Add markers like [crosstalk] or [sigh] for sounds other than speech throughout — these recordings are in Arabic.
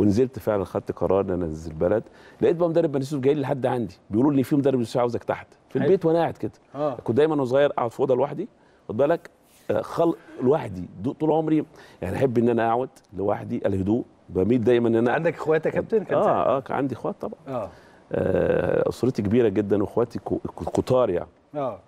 ونزلت فعلا خدت قرار ان انا انزل البلد لقيت بقى مدرب بني سويف جاي لي لحد عندي بيقولوا لي في مدرب بني عاوزك تحت في البيت وانا قاعد كده آه. كنت دايما وانا صغير اقعد في اوضه لوحدي خد بالك آه، خلق لوحدي طول عمري يعني احب ان انا اقعد لوحدي الهدوء بميل دايما ان انا عندك اخوات يا كابتن كان اه اه عندي اخوات طبعا آه. آه اسرتي كبيره جدا واخواتي كتار يعني اه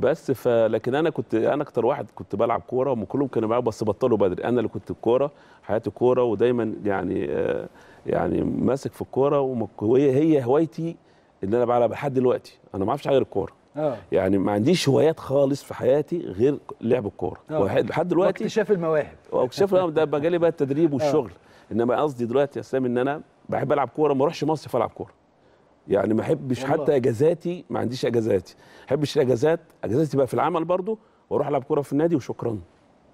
بس فلكن انا كنت انا اكتر واحد كنت بلعب كوره وكلهم كانوا بيلعبوا بس بطلوا بدري انا اللي كنت الكوره حياتي كوره ودايما يعني آه، يعني ماسك في الكوره وهي هي هوايتي ان انا بلعب لحد دلوقتي انا ما اعرفش حاجه غير الكوره أوه. يعني ما عنديش هوايات خالص في حياتي غير لعب الكوره آه. لحد دلوقتي اكتشاف المواهب [laughs] واكتشاف المواهب ده بقى التدريب آه. والشغل أوه. انما قصدي دلوقتي يا اسلام ان انا بحب العب كوره ما اروحش مصر العب كوره يعني ما احبش حتى اجازاتي ما عنديش اجازاتي ما احبش الاجازات اجازاتي بقى في العمل برضو واروح العب كوره في النادي وشكرا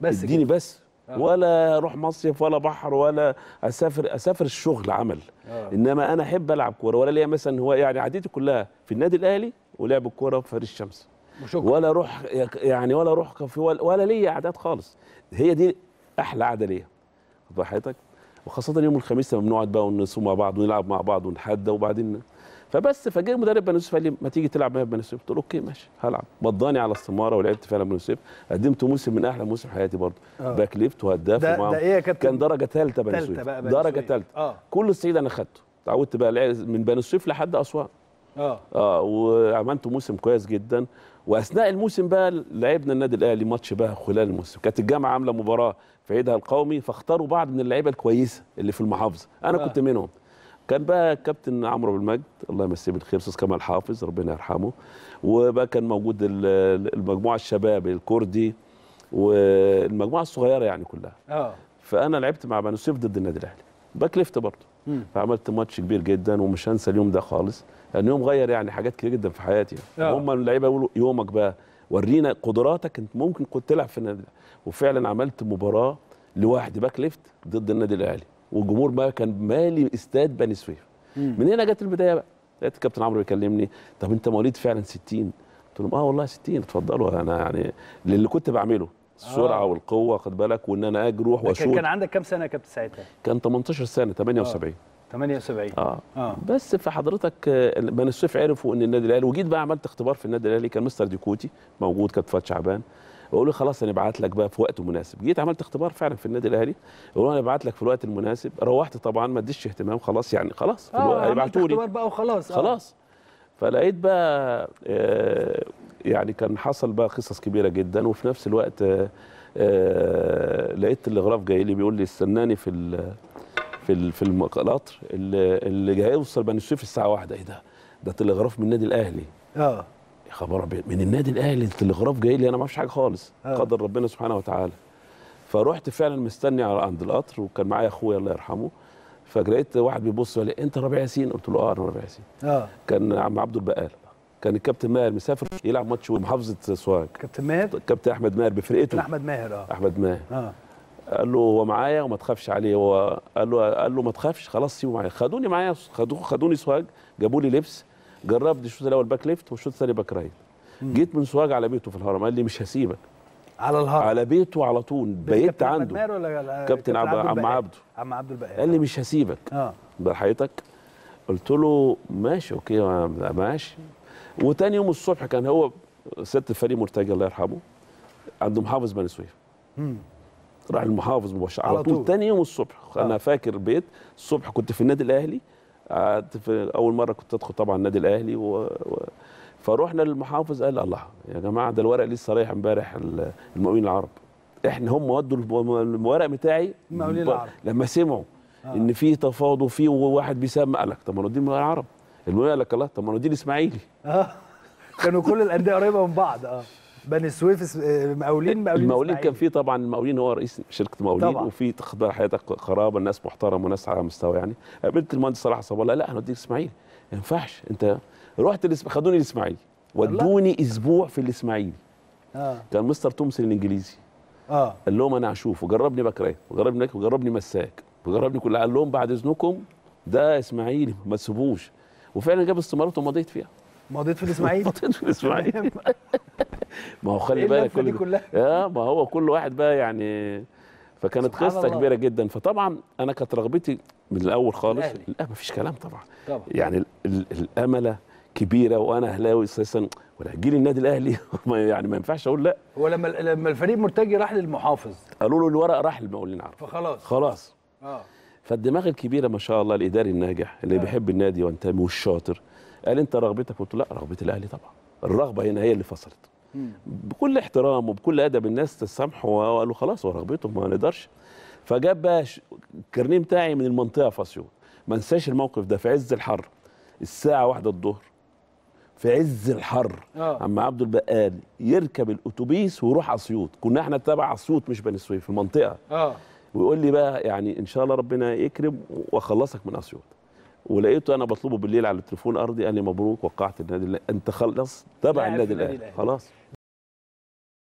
بس اديني بس آه. ولا اروح مصيف ولا بحر ولا اسافر اسافر الشغل عمل آه. انما انا احب العب كوره ولا ليا مثلا هو يعني عادتي كلها في النادي الاهلي ولعب الكوره في فريق الشمس وشكرا. ولا اروح يعني ولا اروح ولا, ولا ليا عادات خالص هي دي احلى عاده ليا ضحيتك وخاصه يوم الخميس لما بنقعد بقى ونصوم مع بعض ونلعب مع بعض ونحدى وبعدين فبس فجاء مدرب بني يوسف قال لي ما تيجي تلعب معايا في يوسف قلت له اوكي ماشي هلعب مضاني على استماره ولعبت فعلا بني يوسف قدمت موسم من احلى موسم حياتي برضه آه. باك ليفت وهداف ده, ده ايه كابتن كان درجه ثالثه بني يوسف درجه ثالثه آه. كل الصعيد انا خدته تعودت بقى من بني يوسف لحد اسوان اه اه وعملت موسم كويس جدا واثناء الموسم بقى لعبنا النادي الاهلي ماتش بقى خلال الموسم كانت الجامعه عامله مباراه في عيدها القومي فاختاروا بعض من اللعيبه الكويسه اللي في المحافظه انا آه. كنت منهم كان بقى كابتن عمرو بالمجد الله يمسيه بالخير استاذ كمال حافظ ربنا يرحمه وبقى كان موجود المجموعه الشباب الكردي والمجموعه الصغيره يعني كلها اه فانا لعبت مع بنو سيف ضد النادي الاهلي باك ليفت برضه فعملت ماتش كبير جدا ومش هنسى اليوم ده خالص يعني لان يوم غير يعني حاجات كتير جدا في حياتي يعني. آه. هم اللعيبه يقولوا يومك بقى ورينا قدراتك انت ممكن كنت تلعب في النادي وفعلا عملت مباراه لوحدي باك ليفت ضد النادي الاهلي والجمهور بقى كان مالي استاد بني سويف من هنا جت البدايه بقى لقيت الكابتن عمرو بيكلمني طب انت مواليد فعلا 60 قلت لهم اه والله 60 اتفضلوا انا يعني للي كنت بعمله السرعه آه. والقوه خد بالك وان انا اجروح واشوط كان عندك كام سنه يا كابتن ساعتها؟ كان 18 سنه 78 آه. 78 اه, آه. بس فحضرتك آه، بني سويف عرفوا ان النادي الاهلي وجيت بقى عملت اختبار في النادي الاهلي كان مستر ديكوتي موجود كابتن فؤاد شعبان بقول له خلاص انا ابعت لك بقى في وقت مناسب جيت عملت اختبار فعلا في النادي الاهلي بقول انا ابعت لك في الوقت المناسب روحت طبعا ما اديش اهتمام خلاص يعني خلاص اه ابعتوا لي اختبار بقى وخلاص آه. خلاص فلقيت بقى آه، يعني كان حصل بقى قصص كبيره جدا وفي نفس الوقت آه، آه، لقيت الاغراف جاي لي بيقول لي استناني في في في القطر اللي, اللي هيوصل بني سويف الساعه واحدة ايه ده ده تلغراف من النادي الاهلي اه خبر من النادي الاهلي التلغراف جاي لي انا ما اعرفش حاجه خالص آه. قدر ربنا سبحانه وتعالى فروحت فعلا مستني على عند القطر وكان معايا اخويا الله يرحمه فجريت واحد بيبص قال لي انت ربيع ياسين قلت له اه انا ربيع ياسين اه كان عم عبد البقال كان الكابتن ماهر مسافر يلعب ماتش محافظه سوهاج كابتن ماهر كابتن احمد ماهر بفرقته احمد ماهر اه احمد ماهر اه قال له هو معايا وما تخافش عليه هو قال له قال له ما تخافش خلاص سيبه معايا خدوني معايا خدوني سوهاج جابوا لي لبس جربت الشوط الاول باك ليفت والشوط الثاني باك رايت جيت من سواج على بيته في الهرم قال لي مش هسيبك على الهرم على بيته على طول بيت عنده ولا كابتن عبد عم عبده عم عبد البقاء قال لي مش هسيبك اه بحياتك قلت له ماشي اوكي آه، ماشي وتاني يوم الصبح كان هو سياده الفريق مرتجى الله يرحمه عند محافظ بني سويف راح المحافظ مباشره على, طول, طول. تاني يوم الصبح آه. انا فاكر البيت الصبح كنت في النادي الاهلي قعدت في اول مره كنت ادخل طبعا النادي الاهلي و... و... فروحنا للمحافظ قال الله يا جماعه ده الورق لسه رايح امبارح المقاولين العرب احنا هم ودوا الورق بتاعي المقاولين العرب لما سمعوا آه. ان في تفاوض وفي واحد بيسمع قال لك طب ما نودي المقاولين العرب المقاولين قال لك الله طب ما نودي الاسماعيلي اه كانوا كل الانديه قريبه من بعض اه بني سويف مقاولين مقاولين المقاولين كان في طبعا المقاولين هو رئيس شركه مقاولين وفي تخضع حياتك قرابه ناس محترمه وناس على مستوى يعني قابلت المهندس صلاح الله لا انا اوديك اسماعيل ما ينفعش انت رحت خدوني الاسماعيلي ودوني اسبوع في الاسماعيلي اه كان مستر تومسون الانجليزي اه قال لهم انا هشوف وجربني بكره وجربني وجربني مساك وجربني كل قال لهم بعد اذنكم ده اسماعيلي ما تسيبوش وفعلا جاب استمارته ومضيت فيها مضيت في الاسماعيلي [laughs] مضيت في الاسماعيلي [laughs] ما هو خلي إيه بالك كل كلها اه ما هو كل واحد بقى يعني فكانت قصه كبيره جدا فطبعا انا كانت رغبتي من الاول خالص لا لا مفيش كلام طبعا, طبعا. يعني الامله كبيره وانا اهلاوي اساسا ولا لي النادي الاهلي [laughs] يعني ما ينفعش اقول لا هو لما لما الفريق مرتجي راح للمحافظ قالوا له الورق راح للمقاولين عارف فخلاص خلاص اه فالدماغ الكبيره ما شاء الله الاداري الناجح اللي آه. بيحب النادي وانتمي والشاطر قال انت رغبتك قلت لا رغبه الاهلي طبعا الرغبه هنا هي اللي فصلت بكل احترام وبكل ادب الناس تسامحوا وقالوا خلاص هو ما نقدرش فجاب بقى الكرنيه بتاعي من المنطقه فاسيون ما انساش الموقف ده في عز الحر الساعه واحدة الظهر في عز الحر آه. عم عبد البقال يركب الاتوبيس ويروح اسيوط كنا احنا تبع اسيوط مش بني سويف في المنطقه آه. ويقول لي بقى يعني ان شاء الله ربنا يكرم واخلصك من اسيوط ولقيته انا بطلبه بالليل على التليفون ارضي قال لي مبروك وقعت النادي الاهلي انت خلص تبع النادي الاهلي خلاص